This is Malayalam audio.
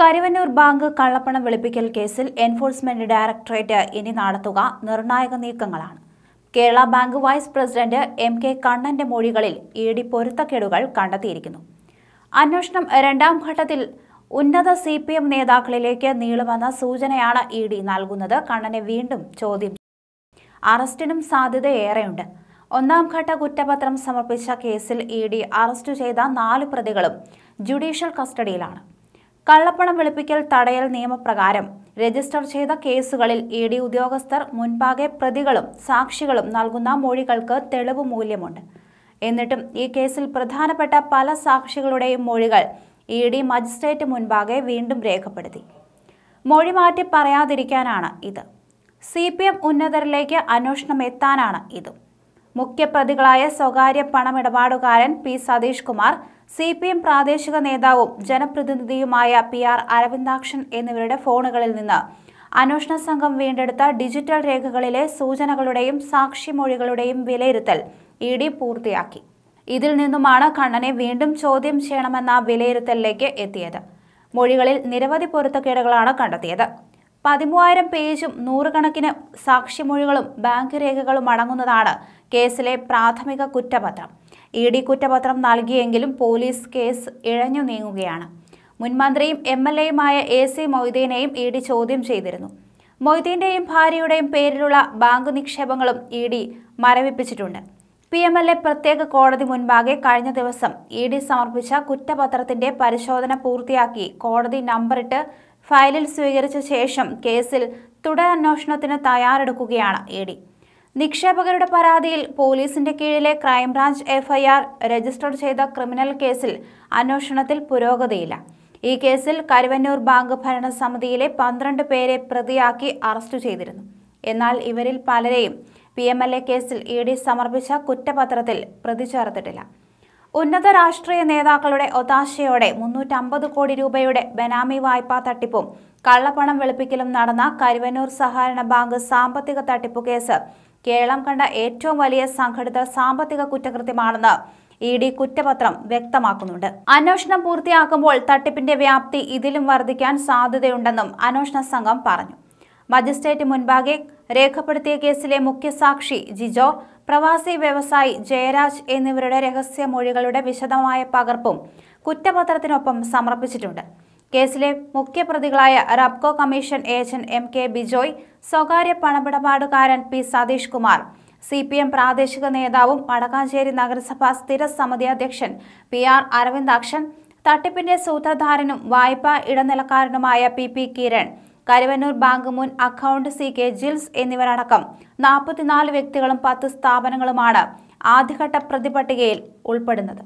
കരുവന്നൂർ ബാങ്ക് കള്ളപ്പണം വെളുപ്പിക്കൽ കേസിൽ എൻഫോഴ്സ്മെന്റ് ഡയറക്ടറേറ്റ് ഇനി നടത്തുക നിർണായക നീക്കങ്ങളാണ് Kerala bank vice president M K കണ്ണന്റെ മൊഴികളിൽ ഇ ഡി പൊരുത്തക്കേടുകൾ കണ്ടെത്തിയിരിക്കുന്നു അന്വേഷണം രണ്ടാം ഘട്ടത്തിൽ ഉന്നത സി പി എം നേതാക്കളിലേക്ക് നീളുമെന്ന സൂചനയാണ് ഇ ഡി നൽകുന്നത് കണ്ണനെ വീണ്ടും ചോദ്യം അറസ്റ്റിനും സാധ്യതയേറെയുണ്ട് ഒന്നാം ഘട്ട കുറ്റപത്രം സമർപ്പിച്ച കേസിൽ ഇ ഡി അറസ്റ്റ് ചെയ്ത നാല് പ്രതികളും ജുഡീഷ്യൽ കസ്റ്റഡിയിലാണ് കള്ളപ്പണം വെളുപ്പിക്കൽ തടയൽ നിയമപ്രകാരം രജിസ്റ്റർ ചെയ്ത കേസുകളിൽ ഇ ഡി ഉദ്യോഗസ്ഥർ മുൻപാകെ പ്രതികളും സാക്ഷികളും നൽകുന്ന മൊഴികൾക്ക് തെളിവ് മൂല്യമുണ്ട് എന്നിട്ടും ഈ കേസിൽ പ്രധാനപ്പെട്ട പല സാക്ഷികളുടെയും മൊഴികൾ ഇ ഡി മജിസ്ട്രേറ്റ് മുൻപാകെ വീണ്ടും രേഖപ്പെടുത്തി മൊഴി മാറ്റി പറയാതിരിക്കാനാണ് ഇത് സി പി എം ഉന്നതരിലേക്ക് അന്വേഷണം എത്താനാണ് ഇതും മുഖ്യപ്രതികളായ സ്വകാര്യ പണമിടപാടുകാരൻ P Satheesh Kumar C P M പ്രാദേശിക നേതാവും ജനപ്രതിനിധിയുമായ പി ആർ അരവിന്ദാക്ഷൻ എന്നിവരുടെ ഫോണുകളിൽ നിന്ന് അന്വേഷണ സംഘം വീണ്ടെടുത്ത ഡിജിറ്റൽ രേഖകളിലെ സൂചനകളുടെയും സാക്ഷിമൊഴികളുടെയും വിലയിരുത്തൽ ഇ ഡി പൂർത്തിയാക്കി ഇതിൽ നിന്നുമാണ് കണ്ണനെ വീണ്ടും ചോദ്യം ചെയ്യണമെന്ന വിലയിരുത്തലിലേക്ക് എത്തിയത് മൊഴികളിൽ നിരവധി പൊരുത്തക്കേടുകളാണ് കണ്ടെത്തിയത് പതിമൂവായിരം പേജും നൂറുകണക്കിന് സാക്ഷിമൊഴികളും ബാങ്ക് രേഖകളും അടങ്ങുന്നതാണ് കേസിലെ പ്രാഥമിക കുറ്റപത്രം ഇ ഡി കുറ്റപത്രം നൽകിയെങ്കിലും പോലീസ് കേസ് ഇഴഞ്ഞു നീങ്ങുകയാണ് മുൻമന്ത്രിയും എം എൽ എയുമായ എ സി മൊയ്തീനെയും ഇ ഡി ചോദ്യം ചെയ്തിരുന്നു മൊയ്തീൻ്റെയും ഭാര്യയുടെയും പേരിലുള്ള ബാങ്ക് നിക്ഷേപങ്ങളും ഇ ഡി മരവിപ്പിച്ചിട്ടുണ്ട് പി എം എൽ എ പ്രത്യേക കോടതി മുൻപാകെ കഴിഞ്ഞ ദിവസം ഇ ഡി സമർപ്പിച്ച കുറ്റപത്രത്തിന്റെ പരിശോധന പൂർത്തിയാക്കി കോടതി നമ്പറിട്ട് ഫയലിൽ സ്വീകരിച്ച ശേഷം കേസിൽ തുടരന്വേഷണത്തിന് തയ്യാറെടുക്കുകയാണ് ഇ ഡി നിക്ഷേപകരുടെ പരാതിയിൽ പോലീസിന്റെ കീഴിലെ ക്രൈംബ്രാഞ്ച് എഫ്ഐആർ രജിസ്റ്റർ ചെയ്ത ക്രിമിനൽ കേസിൽ അന്വേഷണത്തിൽ പുരോഗതിയില്ല ഈ കേസിൽ കരുവന്നൂർ ബാങ്ക് ഭരണസമിതിയിലെ പന്ത്രണ്ട് പേരെ പ്രതിയാക്കി അറസ്റ്റ് ചെയ്തിരുന്നു എന്നാൽ ഇവരിൽ പലരെയും പി എം എൽ എ കേസിൽ ഇ ഡി സമർപ്പിച്ച കുറ്റപത്രത്തിൽ പ്രതി ഉന്നത രാഷ്ട്രീയ നേതാക്കളുടെ ഒത്താശയോടെ മുന്നൂറ്റമ്പത് കോടി രൂപയുടെ ബനാമി വായ്പാ തട്ടിപ്പും കള്ളപ്പണം വെളുപ്പിക്കലും നടന്ന കരുവന്നൂർ സഹകരണ ബാങ്ക് സാമ്പത്തിക തട്ടിപ്പു കേസ് കേരളം കണ്ട ഏറ്റവും വലിയ സംഘടിത സാമ്പത്തിക കുറ്റകൃത്യമാണെന്ന് ഇ ഡി കുറ്റപത്രം വ്യക്തമാക്കുന്നുണ്ട് അന്വേഷണം പൂർത്തിയാക്കുമ്പോൾ തട്ടിപ്പിന്റെ വ്യാപ്തി ഇതിലും വർദ്ധിക്കാൻ സാധ്യതയുണ്ടെന്നും അന്വേഷണ സംഘം പറഞ്ഞു മജിസ്ട്രേറ്റ് മുൻപാകെ രേഖപ്പെടുത്തിയ കേസിലെ മുഖ്യസാക്ഷി ജിജോ പ്രവാസി വ്യവസായി ജയരാജ് എന്നിവരുടെ മൊഴികളുടെ വിശദമായ പകർപ്പും കുറ്റപത്രത്തിനൊപ്പം സമർപ്പിച്ചിട്ടുണ്ട് കേസിലെ മുഖ്യപ്രതികളായ Rubco commission agent M K Bijoy സ്വകാര്യ പണമിടപാടുകാരൻ P Satheesh Kumar C P M പ്രാദേശിക നേതാവും വടക്കാഞ്ചേരി നഗരസഭാ സ്ഥിര സമിതി അധ്യക്ഷൻ പി ആർ അരവിന്ദാക്ഷൻ തട്ടിപ്പിന്റെ സൂത്രധാരനും വായ്പാ ഇടനിലക്കാരനുമായ P P Kiran Karuvannur bank മുൻ അക്കൗണ്ട് സി കെ ജിൽസ് എന്നിവരടക്കം നാൽപ്പത്തിനാല് വ്യക്തികളും പത്ത് സ്ഥാപനങ്ങളുമാണ് ആദ്യഘട്ട പ്രതിപട്ടികയിൽ ഉൾപ്പെടുന്നത്